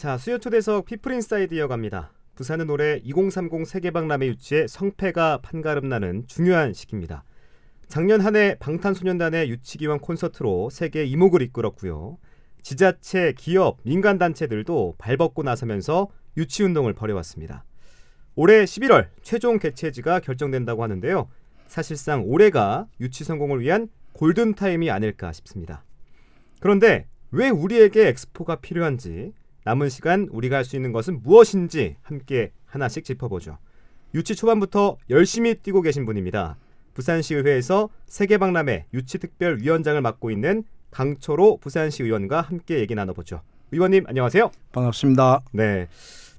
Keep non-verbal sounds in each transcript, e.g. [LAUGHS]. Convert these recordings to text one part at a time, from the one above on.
자, 수요 초대석 피프린사이드 이어갑니다. 부산은 올해 2030 세계박람회 유치에 성패가 판가름 나는 중요한 시기입니다. 작년 한해 방탄소년단의 유치기원 콘서트로 세계 이목을 이끌었고요. 지자체, 기업, 민간단체들도 발벗고 나서면서 유치운동을 벌여왔습니다. 올해 11월 최종 개최지가 결정된다고 하는데요. 사실상 올해가 유치 성공을 위한 골든타임이 아닐까 싶습니다. 그런데 왜 우리에게 엑스포가 필요한지 남은 시간 우리가 할 수 있는 것은 무엇인지 함께 하나씩 짚어보죠. 유치 초반부터 열심히 뛰고 계신 분입니다. 부산시의회에서 세계박람회 유치특별위원장을 맡고 있는 강초로 부산시 의원과 함께 얘기 나눠보죠. 의원님 안녕하세요. 반갑습니다. 네.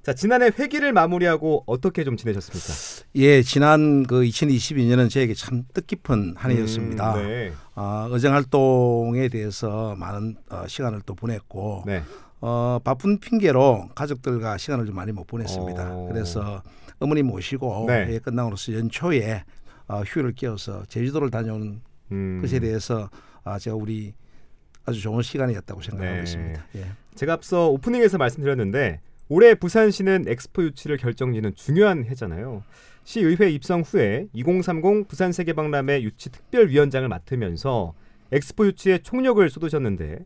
자 지난해 회기를 마무리하고 어떻게 좀 지내셨습니까? 예, 지난 그 2022년은 저에게 참 뜻깊은 한 음, 해였습니다. 음, 네. 아, 어, 의정 활동에 대해서 많은 어, 시간을 또 보냈고 네. 어, 바쁜 핑계로 가족들과 시간을 좀 많이 못 보냈습니다. 오. 어. 그래서 어머니 모시고 네. 예, 끝나고로서 연초에 어, 휴를 끼워서 제주도를 다녀온 음. 것에 대해서 아, 제가 우리 아주 좋은 시간이었다고 생각하고 네. 있습니다. 예. 제가 앞서 오프닝에서 말씀드렸는데 올해 부산시는 엑스포 유치를 결정짓는 중요한 해잖아요. 시의회 입성 후에 2030 부산세계박람회 유치 특별위원장을 맡으면서 엑스포 유치에 총력을 쏟으셨는데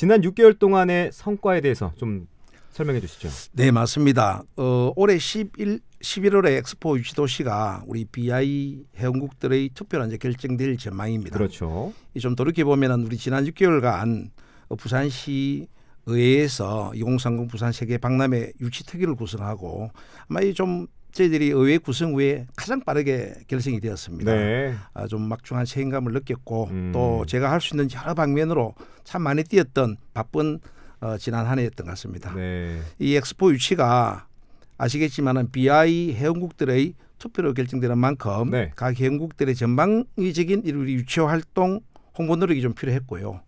지난 6개월 동안의 성과에 대해서 좀 설명해 주시죠. 네, 맞습니다. 어, 올해 11, 11월에 엑스포 유치도시가 우리 BI 회원국들의 투표로 이제 결정될 전망입니다. 그렇죠. 좀 돌이켜 보면 우리 지난 6개월간 어, 부산시 의회에서 2030 부산 세계 박람회 유치 특위를 구성하고 아마 이좀 저희들이 의회 구성 후에 가장 빠르게 결성이 되었습니다. 네. 아, 좀 막중한 책임감을 느꼈고 음. 또 제가 할 수 있는 여러 방면으로 참 많이 뛰었던 바쁜 어, 지난 한 해였던 것 같습니다. 네. 이 엑스포 유치가 아시겠지만 BI 회원국들의 투표로 결정되는 만큼 네. 각 회원국들의 전방위적인 유치 활동 홍보 노력이 좀 필요했고요.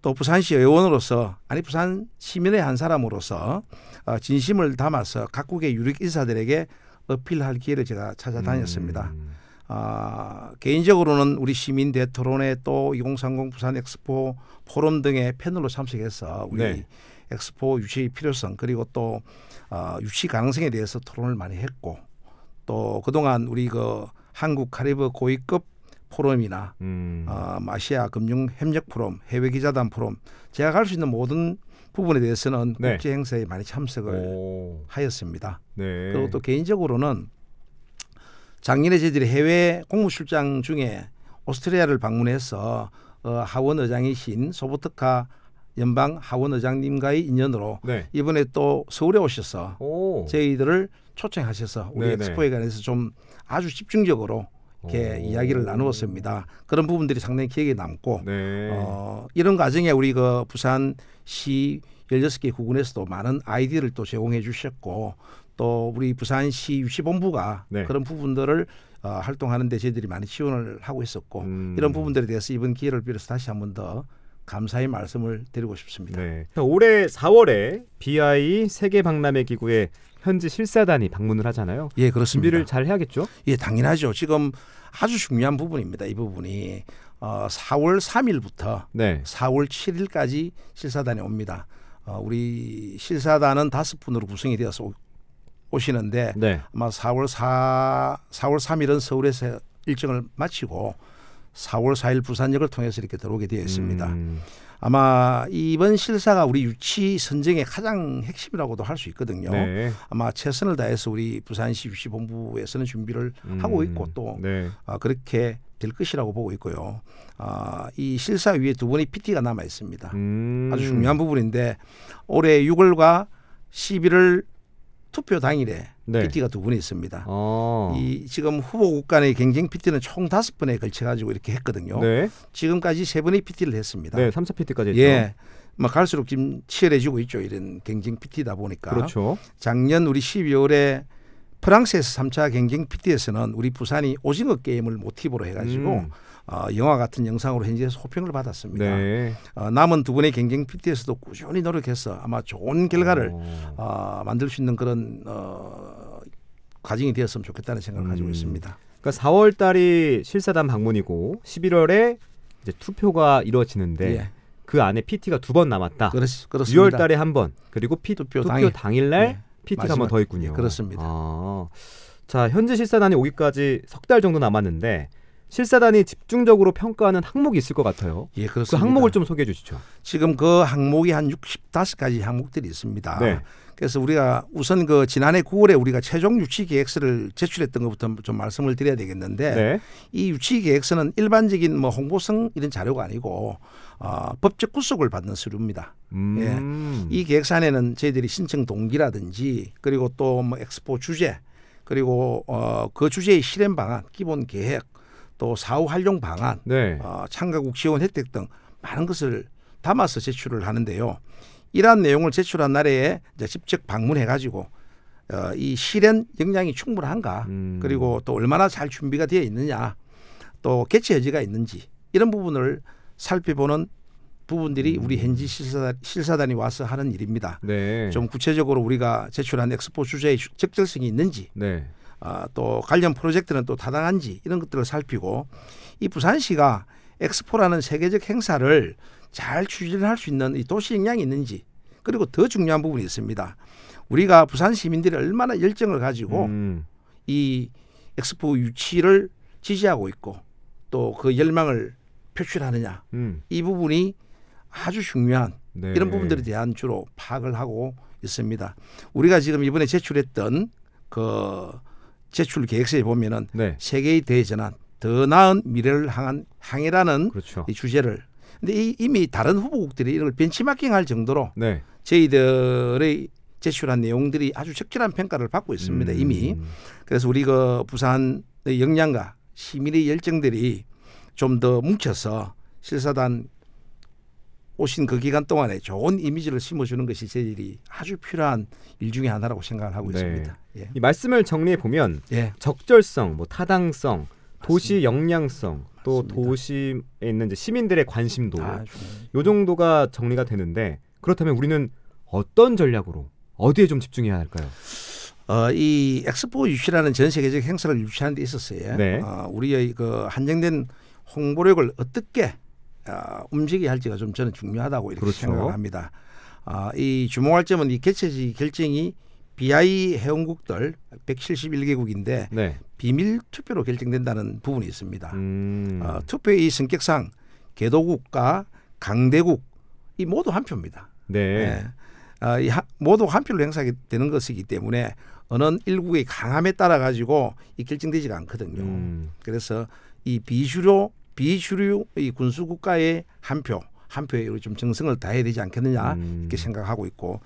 또 부산시 의원으로서 아니 부산 시민의 한 사람으로서 어, 진심을 담아서 각국의 유력 인사들에게 어필할 기회를 제가 찾아다녔습니다. 음. 아, 개인적으로는 우리 시민 대토론회 또 2030 부산 엑스포 포럼 등의 패널로 참석해서 우리 네. 엑스포 유치의 필요성 그리고 또 어, 유치 가능성에 대해서 토론을 많이 했고 또 그동안 우리 그 한국 카리브 고위급 포럼이나 음. 어, 아, 아시아 금융 협력 포럼, 해외 기자단 포럼 제가 갈 수 있는 모든 부분에 대해서는 네. 국제 행사에 많이 참석을 오. 하였습니다. 네. 그리고 또 개인적으로는 작년에 저희들이 해외 공무 출장 중에 오스트리아를 방문해서 어, 하원 의장이신 소보트카 연방 하원 의장님과의 인연으로 네. 이번에 또 서울에 오셔서 오. 저희들을 초청하셔서 우리 네, 네. 엑스포에 관해서 좀 아주 집중적으로 이렇게 오. 이야기를 나누었습니다. 그런 부분들이 상당히 기억에 남고 네. 어, 이런 과정에 우리 그 부산시 열여섯 개 구군에서도 많은 아이디를 어또 제공해 주셨고 또 우리 부산시 유치본부가 네. 그런 부분들을 어, 활동하는데 저희들이 많이 지원을 하고 있었고 음. 이런 부분들에 대해서 이번 기회를 빌어서 다시 한 번 더 감사의 말씀을 드리고 싶습니다. 네. 올해 4월에 BI 세계 박람회 기구에 현지 실사단이 방문을 하잖아요. 예, 그렇습니다. 준비를 잘 해야겠죠? 예, 당연하죠. 지금 아주 중요한 부분입니다. 이 부분이 어, 4월 3일부터 네. 4월 7일까지 실사단이 옵니다. 어, 우리 실사단은 다섯 분으로 구성이 되어서 오, 오시는데 네. 아마 4월 4 4월 3일은 서울에서 일정을 마치고 4월 4일 부산역을 통해서 이렇게 들어오게 되어 있습니다. 음. 아마 이번 실사가 우리 유치 선정의 가장 핵심이라고도 할 수 있거든요. 네. 아마 최선을 다해서 우리 부산시 유치본부에서는 준비를 음. 하고 있고 또 네. 아, 그렇게 될 것이라고 보고 있고요. 아, 이 실사 위에 두 번의 PT가 남아 있습니다. 음. 아주 중요한 부분인데 올해 6월과 11월 투표 당일에 네. PT가 두분 있습니다. 아. 이 지금 후보 국간의 경쟁 PT는 총 다섯 번에 걸쳐 가지고 이렇게 했거든요. 네. 지금까지 세 번의 PT를 했습니다. 네, 3차 PT까지 했죠. 예. 막 뭐 갈수록 지금 치열해지고 있죠. 이런 경쟁 PT다 보니까. 그렇죠. 작년 우리 12월에 프랑스에서 3차 경쟁 PT에서는 우리 부산이 오징어 게임을 모티브로 해가지고 음. 어, 영화 같은 영상으로 현지에서 호평을 받았습니다. 네. 어, 남은 두 분의 경쟁 PT에서도 꾸준히 노력해서 아마 좋은 결과를 어, 만들 수 있는 그런 어, 과정이 되었으면 좋겠다는 생각을 음. 가지고 있습니다. 그러니까 4월 달이 실사단 방문이고 11월에 이제 투표가 이루어지는데 예. 그 안에 PT가 두 번 남았다. 그렇, 그렇습니다. 6월 달에 한 번. 그리고 피, 투표, 투표 당일. 날 예. PT가 한 번 더 있군요. 예, 그렇습니다. 아, 자, 현재 실사단이 오기까지 석 달 정도 남았는데 실사단이 집중적으로 평가하는 항목이 있을 것 같아요. 예, 그 그렇습니다. 그 항목을 좀 소개해 주시죠. 지금 그 항목이 한 65가지 항목들이 있습니다. 네. 그래서 우리가 우선 그 지난해 9월에 우리가 최종 유치 계획서를 제출했던 것부터 좀 말씀을 드려야 되겠는데 네. 이 유치 계획서는 일반적인 뭐 홍보성 이런 자료가 아니고 어, 법적 구속을 받는 서류입니다. 예. 음. 예. 이 계획산에는 저희들이 신청 동기라든지 그리고 또뭐 엑스포 주제 그리고 어, 그 주제의 실행 방안, 기본 계획 또 사후 활용 방안, 네. 어, 참가국 지원 혜택 등 많은 것을 담아서 제출을 하는데요. 이러한 내용을 제출한 나라에 직접 방문해 가지고 어, 이 실현 역량이 충분한가 음. 그리고 또 얼마나 잘 준비가 되어 있느냐 또 개최 여지가 있는지 이런 부분을 살펴보는 부분들이 음. 우리 현지 실사단, 이 와서 하는 일입니다. 네. 좀 구체적으로 우리가 제출한 엑스포 주제의 적절성이 있는지 네. 어, 또 관련 프로젝트는 또 타당한지 이런 것들을 살피고 이 부산시가 엑스포라는 세계적 행사를 잘 추진할 수 있는 이 도시 역량이 있는지 그리고 더 중요한 부분이 있습니다. 우리가 부산 시민들이 얼마나 열정을 가지고 음. 이 엑스포 유치를 지지하고 있고 또 그 열망을 표출하느냐 음. 이 부분이 아주 중요한 네. 이런 부분들에 대한 주로 파악을 하고 있습니다. 우리가 지금 이번에 제출했던 그 제출 계획서에 보면은 네. 세계의 대전환 더 나은 미래를 향한 항해라는 그렇죠. 이 주제를 근데 이, 이미 다른 후보국들이 이걸 벤치마킹할 정도로 네. 저희들의 제출한 내용들이 아주 적절한 평가를 받고 있습니다 음. 이미 그래서 우리 그 부산의 역량과 시민의 열정들이 좀 더 뭉쳐서 실사단 오신 그 기간 동안에 좋은 이미지를 심어주는 것이 제일이 아주 필요한 일중의 하나라고 생각을 하고 네. 있습니다. 예. 이 말씀을 정리해 보면 예. 적절성, 뭐 타당성, 맞습니다. 도시 역량성, 또 맞습니다. 도시에 있는 시민들의 관심도 아, 요 정도가 정리가 되는데 그렇다면 우리는 어떤 전략으로 어디에 좀 집중해야 할까요? 어, 이 엑스포 유치라는 전 세계적 행사를 유치하는 데있어요 네. 어, 우리의 그 한정된 홍보력을 어떻게 아, 움직여야 할지가 좀 저는 중요하다고 이렇게 그렇죠. 생각을 합니다. 아, 이 주목할 점은 이 개최지 결정이 BI 회원국들 171개국인데 네. 비밀 투표로 결정된다는 부분이 있습니다. 음. 어, 투표의 성격상 개도국과 강대국 이 모두 한 표입니다. 네. 네. 어, 이 하, 모두 한 표로 행사 되는 것이기 때문에 어느 일국의 강함에 따라 가지고 이 결정되지가 않거든요. 음. 그래서 이 비주류 비주류 이 군수 국가의 한 표, 한 표에 좀 정성을 다해야 되지 않겠느냐 음. 이렇게 생각하고 있고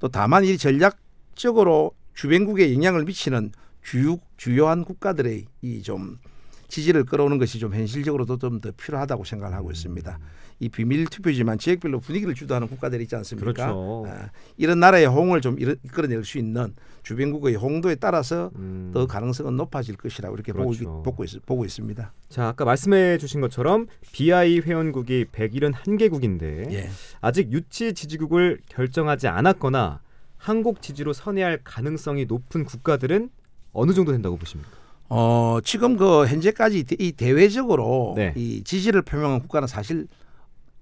또 다만 이 전략적으로 주변국에 영향을 미치는 주 주요한 국가들의 이좀 지지를 끌어오는 것이 좀 현실적으로도 좀 더 필요하다고 생각을 하고 있습니다. 이 비밀 투표지만 지역별로 분위기를 주도하는 국가들이 있지 않습니까? 그렇죠. 아, 이런 나라의 호을좀 이끌어낼 수 있는 주변국의 홍도에 따라서 음. 더 가능성은 높아질 것이라고 이렇게 그렇죠. 보고, 보고, 있, 습니다 자, 아까 말씀해 주신 것처럼 BI 회원국이 171개국인데 예. 아직 유치 지지국을 결정하지 않았거나 한국 지지로 선회할 가능성이 높은 국가들은 어느 정도 된다고 보십니까? 어, 지금 그 현재까지 이 대외적으로 네. 이 지지를 표명한 국가는 사실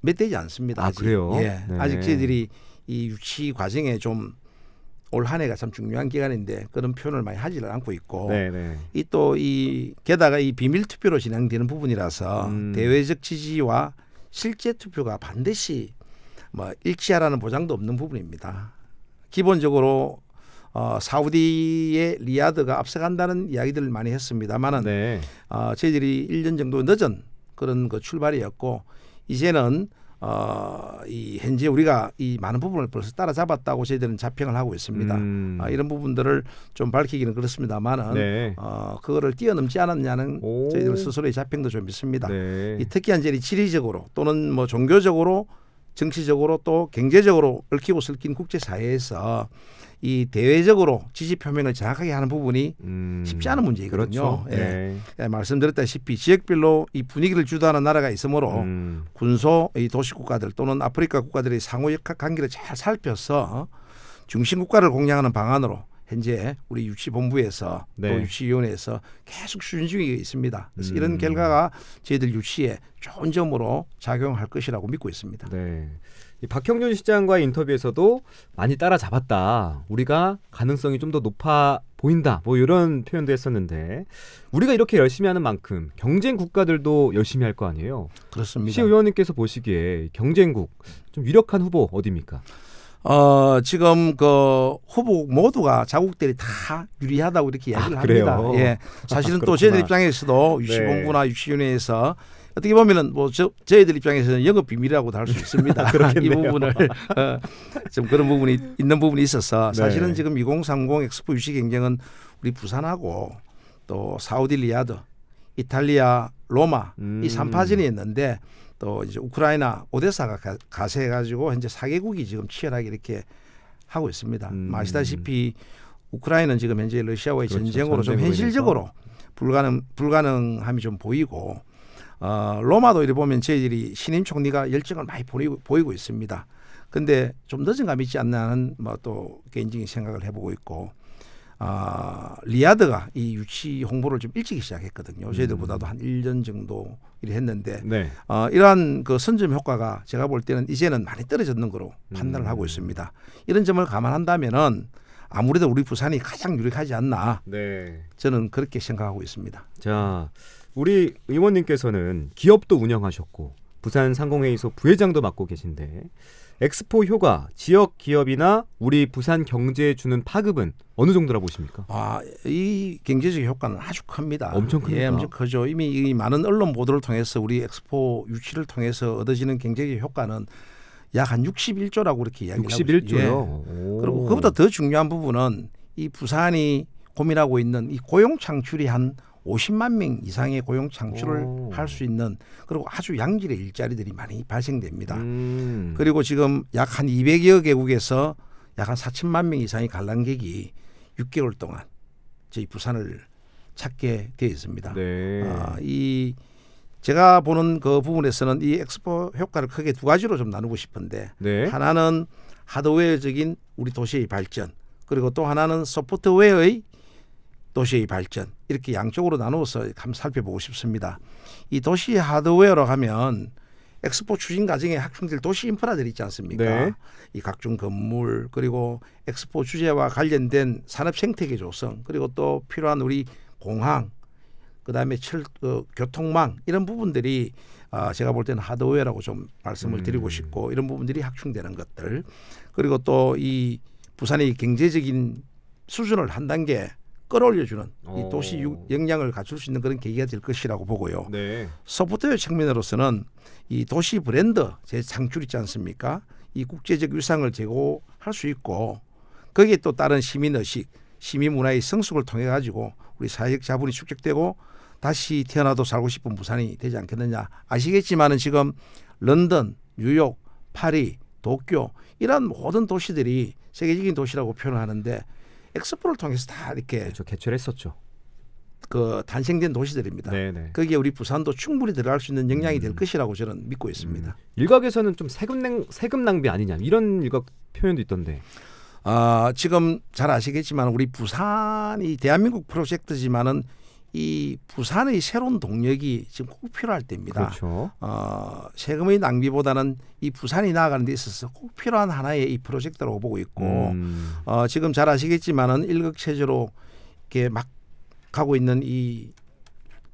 몇대지 않습니다. 아, 아직. 그래요? 예. 네. 아직 저희들이 이 유치 과정에 좀 올 한해가 참 중요한 기간인데 그런 표현을 많이 하지를 않고 있고 네, 네. 이 또이 이 게다가 이 비밀 투표로 진행되는 부분이라서 음. 대외적 지지와 실제 투표가 반드시 뭐 일치하라는 보장도 없는 부분입니다. 기본적으로 어, 사우디의 리아드가 앞서간다는 이야기들을 많이 했습니다만은 네. 어, 저희들이 1년 정도 늦은 그런 그 출발이었고 이제는 어, 이 현재 우리가 이 많은 부분을 벌써 따라잡았다고 저희들은 자평을 하고 있습니다. 음. 어, 이런 부분들을 좀 밝히기는 그렇습니다만은 네. 어, 그거를 뛰어넘지 않았냐는 오. 저희들 스스로의 자평도 좀 있습니다. 네. 이 특히 한제이 지리적으로 또는 뭐 종교적으로 정치적으로 또 경제적으로 얽히고 설킨 국제 사회에서 이 대외적으로 지지 표명을 정확하게 하는 부분이 음. 쉽지 않은 문제이거든요. 그렇죠. 예. 네. 그러니까 말씀드렸다시피 지역별로 이 분위기를 주도하는 나라가 있으므로 음. 군소 이 도시 국가들 또는 아프리카 국가들의 상호 역학 관계를 잘 살펴서 중심 국가를 공략하는 방안으로 현재 우리 유치본부에서 네. 또 유치위원회에서 계속 추진 중에 있습니다. 그래서 음. 이런 결과가 저희들 유치에 좋은 점으로 작용할 것이라고 믿고 있습니다. 네. 이 박형준 시장과의 인터뷰에서도 많이 따라잡았다. 우리가 가능성이 좀 더 높아 보인다. 뭐 이런 표현도 했었는데 우리가 이렇게 열심히 하는 만큼 경쟁 국가들도 열심히 할 거 아니에요. 그렇습니다. 시 의원님께서 보시기에 경쟁국 좀 유력한 후보 어디입니까? 어, 지금 그 후보 모두가 자국들이 다 유리하다고 이렇게 아, 이야기를 아, 합니다. 예. [LAUGHS] 사실은 또 저희들 입장에서도 유치본부나 네. 유치위회에서 어떻게 보면은 뭐 저, 저희들 입장에서는 영업 비밀이라고도 할수 네. 있습니다. [LAUGHS] 이 부분을 어, 좀 그런 부분이 있는 부분이 있어서 네. 사실은 네. 지금 2030 엑스포 유시 경쟁은 우리 부산하고 또 사우디 리야드, 이탈리아 로마 음. 이 3파전이 있는데 또 이제 우크라이나 오데사가 가, 가세해 가지고 현재 4개국이 지금 치열하게 이렇게 하고 있습니다. 음. 아시다시피 우크라이나는 지금 현재 러시아와의 그렇죠. 전쟁으로 좀 현실적으로 불가능 불가능함이 좀 보이고 어, 로마도 이렇게 보면 저희들이 신임 총리가 열정을 많이 보이고, 보이고 있습니다. 근데 좀 늦은 감이 있지 않나 하는 뭐또 개인적인 생각을 해보고 있고 아, 리아드가 이 유치 홍보를 좀 일찍 시작했거든요. 음. 저희들보다도 한 1년 정도 이래 했는데 네. 어, 이러한 그 선점 효과가 제가 볼 때는 이제는 많이 떨어졌는 거로 판단을 음. 하고 있습니다. 이런 점을 감안한다면은 아무래도 우리 부산이 가장 유력하지 않나 네. 저는 그렇게 생각하고 있습니다. 자. 우리 의원님께서는 기업도 운영하셨고 부산 상공회의소 부회장도 맡고 계신데 엑스포 효과 지역 기업이나 우리 부산 경제에 주는 파급은 어느 정도라고 보십니까? 아, 이 경제적 효과는 아주 큽니다. 엄청 큽니다. 예, 엄청 크죠. 이미 이 많은 언론 보도를 통해서 우리 엑스포 유치를 통해서 얻어지는 경제적 효과는 약 한 61조라고 이렇게 이야기하고 61조요. 예. 그리고 그보다 더 중요한 부분은 이 부산이 고민하고 있는 이 고용 창출이 한 50만 명 이상의 고용 창출을 할 수 있는 그리고 아주 양질의 일자리들이 많이 발생됩니다. 음. 그리고 지금 약 한 200여 개국에서 약 한 4천만 명 이상의 관람객이 6개월 동안 저희 부산을 찾게 되어 있습니다. 네. 어, 이 제가 보는 그 부분에서는 이 엑스포 효과를 크게 두 가지로 좀 나누고 싶은데 네. 하나는 하드웨어적인 우리 도시의 발전 그리고 또 하나는 소프트웨어의 도시의 발전 이렇게 양쪽으로 나누어서 한번 살펴보고 싶습니다. 이 도시 하드웨어로 하면 엑스포 추진 과정에 확충될 도시 인프라들 있지 않습니까? 네. 이 각종 건물 그리고 엑스포 주제와 관련된 산업 생태계 조성 그리고 또 필요한 우리 공항 그다음에 철 어, 교통망 이런 부분들이 아, 제가 볼 때는 하드웨어라고 좀 말씀을 음. 드리고 싶고 이런 부분들이 확충되는 것들 그리고 또 이 부산의 경제적인 수준을 한 단계 끌어올려주는 이 어. 도시 역량을 갖출 수 있는 그런 계기가 될 것이라고 보고요. 네. 소프트웨어 측면으로서는 이 도시 브랜드 재창출 있지 않습니까? 이 국제적 위상을 제고할 수 있고 거기에 또 다른 시민 의식, 시민 문화의 성숙을 통해 가지고 우리 사회적 자본이 축적되고 다시 태어나도 살고 싶은 부산이 되지 않겠느냐 아시겠지만은 지금 런던, 뉴욕, 파리, 도쿄 이런 모든 도시들이 세계적인 도시라고 표현하는데 엑스포를 통해서 다 이렇게 그렇죠. 개최를 했었죠. 그 탄생된 도시들입니다. 네네. 네. 거기에 우리 부산도 충분히 들어갈 수 있는 역량이 음. 것이라고 저는 믿고 있습니다. 음. 일각에서는 좀 세금 낭, 세금 낭비 아니냐 이런 일각 표현도 있던데. 아 지금 잘 아시겠지만 우리 부산이 대한민국 프로젝트지만은 이 부산의 새로운 동력이 지금 꼭 필요할 때입니다. 그렇죠. 어, 세금의 낭비보다는 이 부산이 나아가는 데 있어서 꼭 필요한 하나의 이 프로젝트라고 보고 있고 음. 어, 지금 잘 아시겠지만은 일극 체제로 이렇게 막 가고 있는 이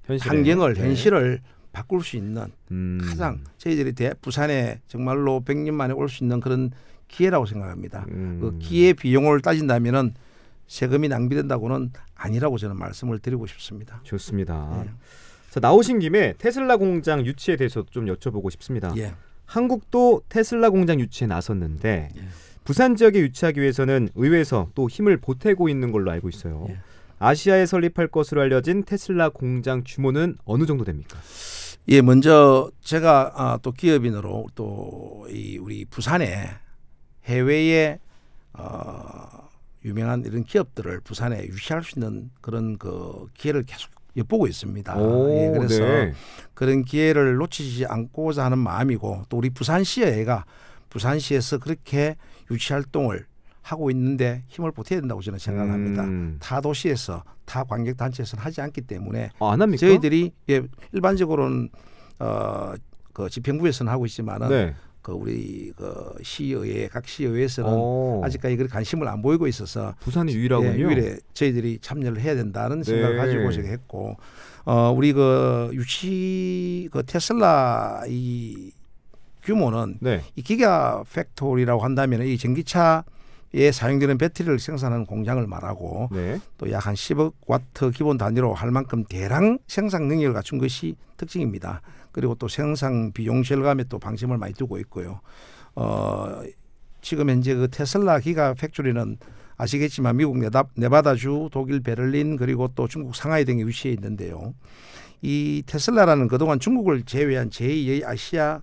현실에. 환경을 네. 현실을 바꿀 수 있는 음. 가장 저희들이 대, 부산에 정말로 100년 만에 올 수 있는 그런 기회라고 생각합니다. 그 음. 그 기회 비용을 따진다면은 세금이 낭비된다고는 아니라고 저는 말씀을 드리고 싶습니다. 좋습니다. 예. 자 나오신 김에 테슬라 공장 유치에 대해서 좀 여쭤보고 싶습니다. 예. 한국도 테슬라 공장 유치에 나섰는데 예. 부산 지역에 유치하기 위해서는 의회에서 또 힘을 보태고 있는 걸로 알고 있어요. 예. 아시아에 설립할 것으로 알려진 테슬라 공장 규모는 어느 정도 됩니까? 예, 먼저 제가 아, 또 기업인으로 또이 우리 부산에 해외에 어, 유명한 이런 기업들을 부산에 유치할 수 있는 그런 그 기회를 계속 엿보고 있습니다. 오, 예, 그래서 네. 그런 기회를 놓치지 않고자 하는 마음이고 또 우리 부산시의회가 부산시에서 그렇게 유치 활동을 하고 있는데 힘을 보태야 된다고 저는 생각합니다. 음. 타 도시에서 타 관객 단체에서는 하지 않기 때문에 아, 안 합니까? 저희들이 예, 일반적으로는 어, 그 집행부에서는 하고 있지만은 네. 그 우리 그 시의회 e 각 시의회에서는 e 오. 아직까지 그 관심을 안 보이고 있어서 부산이 유일하군요. 예, 유일에 저희들이 참여를 해야 된다는 네. 생각을 가지고 제가 했고 어 우리 그 유치 그 테슬라 이 규모는 네. 이 기가 팩토리라고 한다면 이 전기차 에 사용되는 배터리를 생산하는 공장을 말하고 네. 또약 한 10억 와트 기본 단위로 할 만큼 대량 생산 능력을 갖춘 것이 특징입니다. 그리고 또 생산 비용 실감에또 방침을 많이 두고 있고요. 어 지금 현재 그 테슬라 기가 팩토리는 아시겠지만 미국 네바다주, 독일 베를린 그리고 또 중국 상하이 등에 위치해 있는데요. 이 테슬라라는 그동안 중국을 제외한 제2의 아시아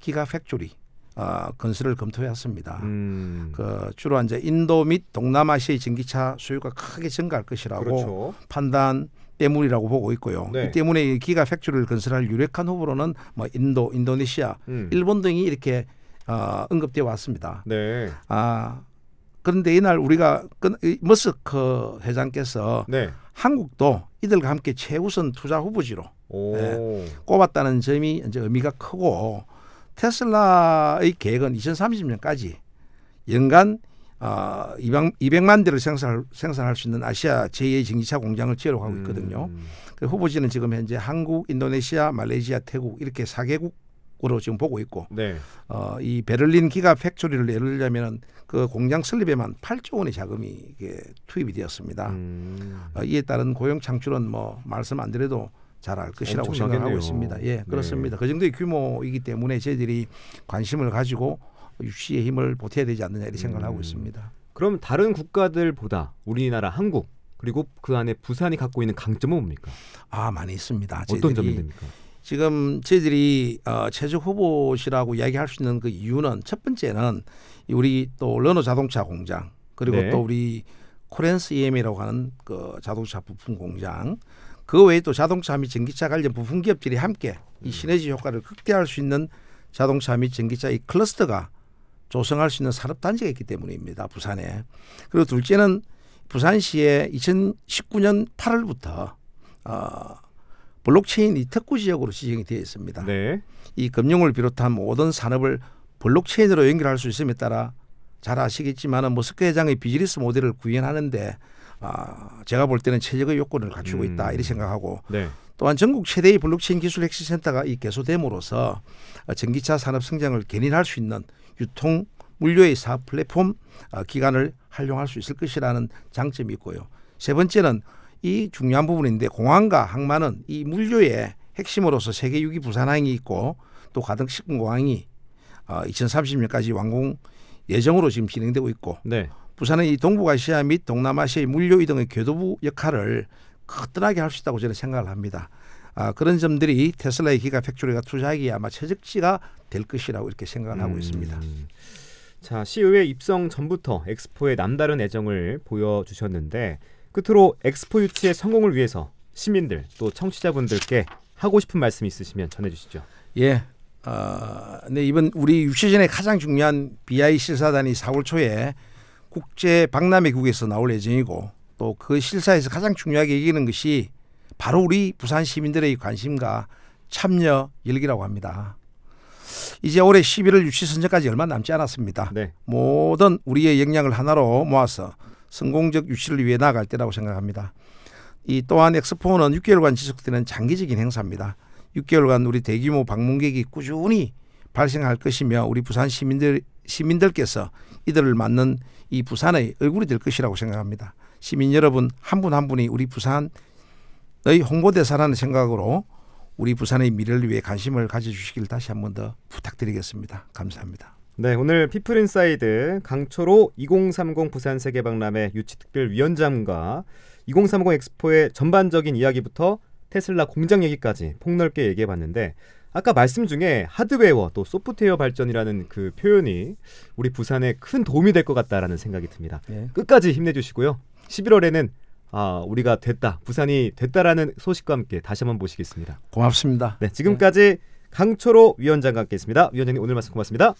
기가 팩토리 어, 건설을 검토해왔습니다. 음. 그 주로 이제 인도 및 동남아시아의 전기차 수요가 크게 증가할 것이라고 그렇죠. 판단. 때문이라고 보고 있고요. 네. 이 때문에 기가 팩트를 건설할 유력한 후보로는 뭐 인도, 인도네시아, 음. 일본 등이 이렇게 어, 언급돼 왔습니다. 네. 아 그런데 이날 우리가 머스크 회장께서 네. 한국도 이들과 함께 최우선 투자 후보지로 네, 꼽았다는 점이 이제 의미가 크고 테슬라의 계획은 2030년까지 연간 어, 아, 200만 대를 생산할, 생산할 수 있는 아시아 제2의 전기차 공장을 지으려고 하고 있거든요. 음. 그 후보지는 지금 현재 한국, 인도네시아, 말레이시아, 태국 이렇게 4개국으로 지금 보고 있고 네. 어, 이 베를린 기가 팩토리를 예를 들자면 그 공장 설립에만 8조 원의 자금이 이게 투입이 되었습니다. 음. 어, 이에 따른 고용 창출은 뭐 말씀 안 드려도 잘 알 것이라고 생각하고 있습니다. 예, 그렇습니다. 네. 그 정도의 규모이기 때문에 저희들이 관심을 가지고 유시의 힘을 보태야 되지 않느냐 이렇게 생각을 음. 하고 있습니다. 그럼 다른 국가들보다 우리나라 한국 그리고 그 안에 부산이 갖고 있는 강점은 뭡니까? 아 많이 있습니다. 어떤 점이 니까 지금 저희들이 어, 최적 후보시라고 이야기할 수 있는 그 이유는 첫 번째는 우리 또 르노 자동차 공장 그리고 네. 또 우리 코렌스 EM이라고 하는 그 자동차 부품 공장 그 외에 또 자동차 및 전기차 관련 부품 기업들이 함께 이 음. 시너지 효과를 극대화할 수 있는 자동차 및 전기차 이 클러스터가 조성할 수 있는 산업단지가 있기 때문입니다. 부산에. 그리고 둘째는 부산시에 2019년 8월부터 어, 블록체인이 특구 지역으로 지정이 되어 있습니다. 네. 이 금융을 비롯한 모든 산업을 블록체인으로 연결할 수 있음에 따라 잘 아시겠지만 머스크 뭐 회장의 비즈니스 모델을 구현하는데 아, 제가 볼 때는 최적의 요건을 갖추고 음. 있다 음. 이렇게 생각하고 네. 또한 전국 최대의 블록체인 기술 핵심 센터가이 개소됨으로써 전기차 산업 성장을 견인할 수 있는 유통 물류의 사 플랫폼 아, 기간을 활용할 수 있을 것이라는 장점이 있고요. 세 번째는 이 중요한 부분인데 공항과 항만은 이 물류의 핵심으로서 세계 6위 부산항이 있고 또 가등식품공항이 2030년까지 아, 완공 예정으로 지금 진행되고 있고 네. 부산은 이 동북아시아 및 동남아시아의 물류 이동의 궤도부 역할을 커다랗게 할 수 있다고 저는 생각을 합니다. 아, 그런 점들이 테슬라의 기가 팩토리가 투자하기에 아마 최적지가 될 것이라고 이렇게 생각을 하고 음. 있습니다. 자, 시의회 e 입성 전부터 엑스포에 남다른 애정을 보여주셨는데 끝으로 엑스포 유치의 성공을 위해서 시민들 또 청취자분들께 하고 싶은 말씀 있으시면 전해주시죠. 예. 어, 네, 이번 우리 유치전의 가장 중요한 BI 실사단이 4월 초에 국제 박람회국에서 나올 예정이고 또 그 실사에서 가장 중요하게 이기는 것이 바로 우리 부산 시민들의 관심과 참여 열기라고 합니다. 이제 올해 11월 유치 선정까지 얼마 남지 않았습니다. 네. 모든 우리의 역량을 하나로 모아서 성공적 유치를 위해 나아갈 때라고 생각합니다. 이 또한 엑스포는 6개월간 지속되는 장기적인 행사입니다. 6개월간 우리 대규모 방문객이 꾸준히 발생할 것이며 우리 부산 시민들 시민들께서 이들을 맞는 이 부산의 얼굴이 될 것이라고 생각합니다. 시민 여러분 한 분한 한 분이 우리 부산 너희 홍보대사라는 생각으로 우리 부산의 미래를 위해 관심을 가져주시길 다시 한번 더 부탁드리겠습니다. 감사합니다. 네, 오늘 피플인사이드 강초로 2030 부산 세계박람회 유치특별위원장과 2030 엑스포의 전반적인 이야기부터 테슬라 공장 얘기까지 폭넓게 얘기해 봤는데 아까 말씀 중에 하드웨어 또 소프트웨어 발전이라는 그 표현이 우리 부산에 큰 도움이 될 것 같다라는 생각이 듭니다. 네. 끝까지 힘내주시고요. 11월에는 아, 우리가 됐다 부산이 됐다라는 소식과 함께 다시 한번 모시겠습니다. 고맙습니다. 네, 지금까지 네. 강초로 위원장과 함께했습니다. 위원장님 오늘 말씀 고맙습니다.